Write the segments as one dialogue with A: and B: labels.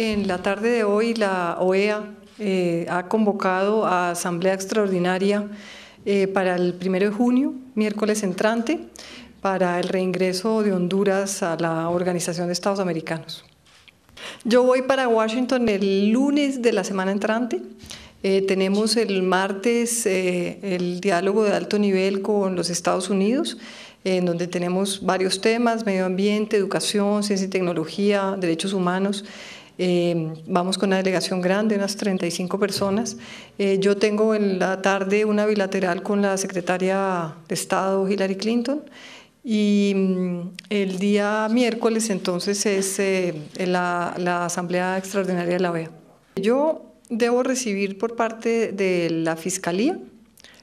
A: en la tarde de hoy la OEA eh, ha convocado a asamblea extraordinaria eh, para el primero de junio, miércoles entrante, para el reingreso de Honduras a la Organización de Estados Americanos. Yo voy para Washington el lunes de la semana entrante. Eh, tenemos el martes el diálogo de alto nivel con los Estados Unidos, en donde tenemos varios temas, medio ambiente, educación, ciencia y tecnología, derechos humanos. Eh, vamos con una delegación grande, unas 35 personas. Eh, yo tengo en la tarde una bilateral con la secretaria de Estado Hillary Clinton. Y mm, el día miércoles entonces es eh, la, Asamblea Extraordinaria de la OEA. Yo debo recibir por parte de la Fiscalía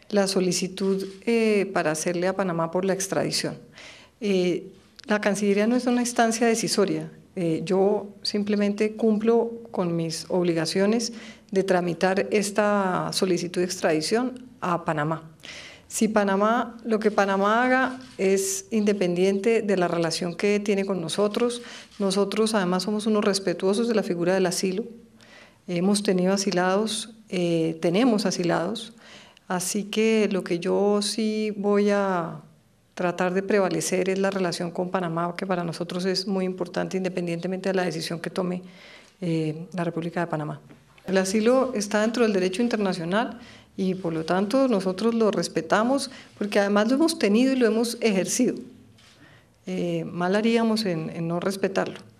A: la solicitud para hacerle a Panamá por la extradición. la Cancillería no es una instancia decisoria, eh, yo simplemente cumplo con mis obligaciones de tramitar esta solicitud de extradición a Panamá. Si Panamá, lo que Panamá haga es independiente de la relación que tiene con nosotros, nosotros además somos unos respetuosos de la figura del asilo. Hemos tenido asilados, eh, tenemos asilados, así que lo que yo sí voy a tratar de prevalecer es la relación con Panamá, que para nosotros es muy importante independientemente de la decisión que tome eh, la República de Panamá. El asilo está dentro del derecho internacional y por lo tanto nosotros lo respetamos porque además lo hemos tenido y lo hemos ejercido. Eh, mal haríamos en no respetarlo.